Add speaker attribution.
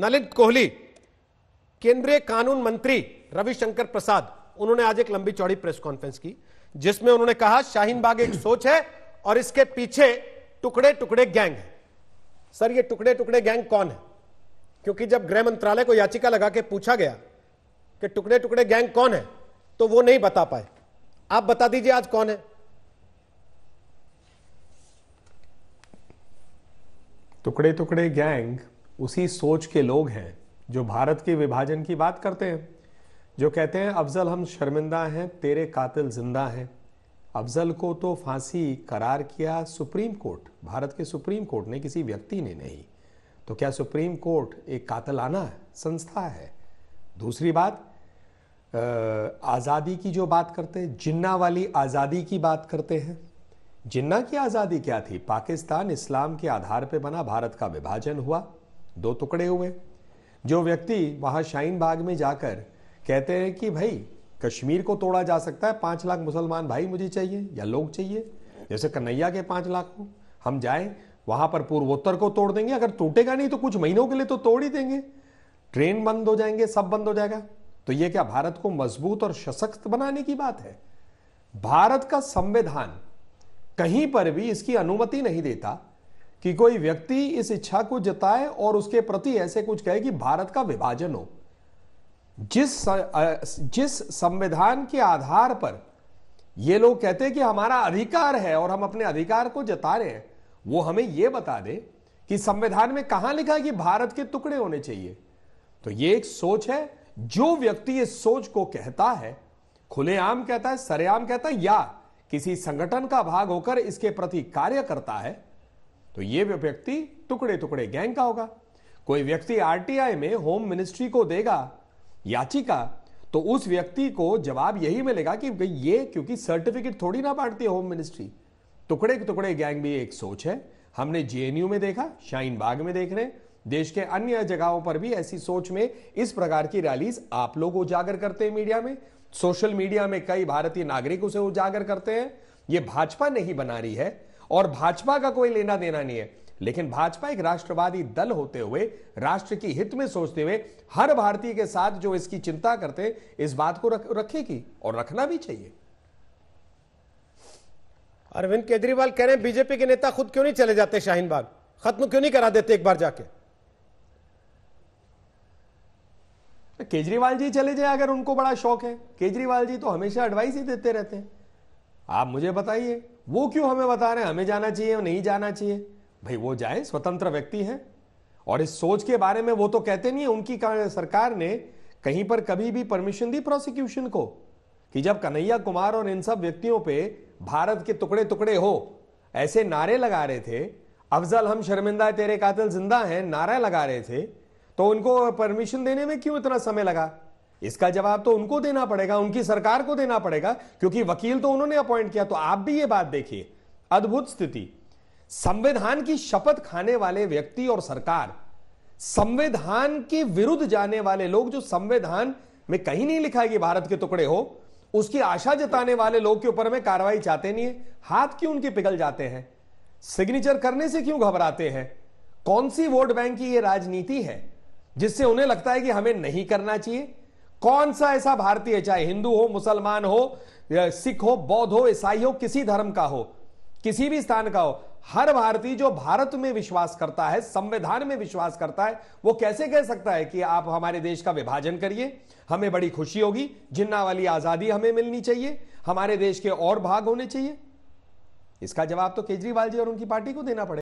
Speaker 1: नलित कोहली केंद्रीय कानून मंत्री रविशंकर प्रसाद उन्होंने आज एक लंबी चौड़ी प्रेस कॉन्फ्रेंस की जिसमें उन्होंने कहा शाहीन बाग एक सोच है और इसके पीछे टुकड़े टुकड़े गैंग है सर ये टुकड़े टुकड़े गैंग कौन है क्योंकि जब गृह मंत्रालय को याचिका लगा के पूछा गया कि टुकड़े टुकड़े गैंग कौन है तो वो नहीं बता पाए आप बता दीजिए आज कौन है
Speaker 2: टुकड़े टुकड़े गैंग उसी सोच के लोग हैं जो भारत के विभाजन की बात करते हैं जो कहते हैं अफजल हम शर्मिंदा हैं तेरे कातिल जिंदा हैं अफजल को तो फांसी करार किया सुप्रीम कोर्ट भारत के सुप्रीम कोर्ट ने किसी व्यक्ति ने नहीं तो क्या सुप्रीम कोर्ट एक कातलाना संस्था है दूसरी बात आज़ादी की जो बात करते हैं जिन्ना वाली आज़ादी की बात करते हैं जिन्ना की आज़ादी क्या थी पाकिस्तान इस्लाम के आधार पर बना भारत का विभाजन हुआ दो टुकड़े हुए जो व्यक्ति वहां शाहीन बाग में जाकर कहते हैं कि भाई कश्मीर को तोड़ा जा सकता है पांच लाख मुसलमान भाई मुझे चाहिए या लोग चाहिए जैसे कन्हैया के पांच लाख हो हम जाए वहां पर पूर्वोत्तर को तोड़ देंगे अगर टूटेगा नहीं तो कुछ महीनों के लिए तो तोड़ ही देंगे ट्रेन बंद हो जाएंगे सब बंद हो जाएगा तो यह क्या भारत को मजबूत और सशक्त बनाने की बात है भारत का संविधान कहीं पर भी इसकी अनुमति नहीं देता कि कोई व्यक्ति इस इच्छा को जताए और उसके प्रति ऐसे कुछ कहे कि भारत का विभाजन हो जिस जिस संविधान के आधार पर ये लोग कहते हैं कि हमारा अधिकार है और हम अपने अधिकार को जता रहे हैं वो हमें यह बता दे कि संविधान में कहां लिखा है कि भारत के टुकड़े होने चाहिए तो ये एक सोच है जो व्यक्ति इस सोच को कहता है खुलेआम कहता है सरेआम कहता है या किसी संगठन का भाग होकर इसके प्रति कार्य करता है तो ये व्यक्ति टुकड़े टुकड़े गैंग का होगा कोई व्यक्ति आरटीआई में होम मिनिस्ट्री को देगा याचिका तो उस व्यक्ति को जवाब यही मिलेगा कि ये क्योंकि सर्टिफिकेट थोड़ी ना बांटती है होम मिनिस्ट्री टुकड़े टुकड़े गैंग भी एक सोच है हमने जेएनयू में देखा शाइन बाग में देख रहे देश के अन्य जगहों पर भी ऐसी सोच में इस प्रकार की रैलीज आप लोग उजागर करते हैं मीडिया में सोशल मीडिया में कई भारतीय नागरिक उसे उजागर करते हैं ये भाजपा नहीं बना रही है और भाजपा का कोई लेना देना नहीं है लेकिन भाजपा एक राष्ट्रवादी दल होते हुए राष्ट्र की हित में सोचते हुए हर भारतीय के साथ जो इसकी चिंता करते इस बात को रख, रखेगी और रखना भी चाहिए अरविंद केजरीवाल कह रहे हैं बीजेपी
Speaker 1: के नेता खुद क्यों नहीं चले जाते शाहीन बाग खत्म क्यों नहीं करा देते एक बार जाके
Speaker 2: केजरीवाल जी चले जाए अगर उनको बड़ा शौक है केजरीवाल जी तो हमेशा एडवाइस ही देते रहते हैं आप मुझे बताइए वो क्यों हमें बता रहे हैं हमें जाना चाहिए नहीं जाना चाहिए भाई वो जाए स्वतंत्र व्यक्ति है और इस सोच के बारे में वो तो कहते नहीं है उनकी सरकार ने कहीं पर कभी भी परमिशन दी प्रोसिक्यूशन को कि जब कन्हैया कुमार और इन सब व्यक्तियों पे भारत के टुकड़े टुकड़े हो ऐसे नारे लगा रहे थे अफजल हम शर्मिंदा तेरे कातिल जिंदा हैं नारा लगा रहे थे तो उनको परमिशन देने में क्यों इतना समय लगा इसका जवाब तो उनको देना पड़ेगा उनकी सरकार को देना पड़ेगा क्योंकि वकील तो उन्होंने अपॉइंट किया तो आप भी ये बात देखिए अद्भुत स्थिति संविधान की शपथ खाने वाले व्यक्ति और सरकार संविधान के विरुद्ध जाने वाले लोग जो संविधान में कहीं नहीं लिखा है कि भारत के टुकड़े हो उसकी आशा जताने वाले लोग के ऊपर में कार्रवाई चाहते नहीं है हाथ क्यों उनके पिघल जाते हैं सिग्नेचर करने से क्यों घबराते हैं कौन सी वोट बैंक की यह राजनीति है जिससे उन्हें लगता है कि हमें नहीं करना चाहिए कौन सा ऐसा भारतीय चाहे हिंदू हो मुसलमान हो सिख हो बौद्ध हो ईसाई हो किसी धर्म का हो किसी भी स्थान का हो हर भारतीय जो भारत में विश्वास करता है संविधान में विश्वास करता है वो कैसे कह सकता है कि आप हमारे देश का विभाजन करिए हमें बड़ी खुशी होगी जिन्ना वाली आजादी हमें मिलनी चाहिए हमारे देश के और भाग होने चाहिए इसका जवाब तो केजरीवाल जी और उनकी पार्टी को देना पड़ेगा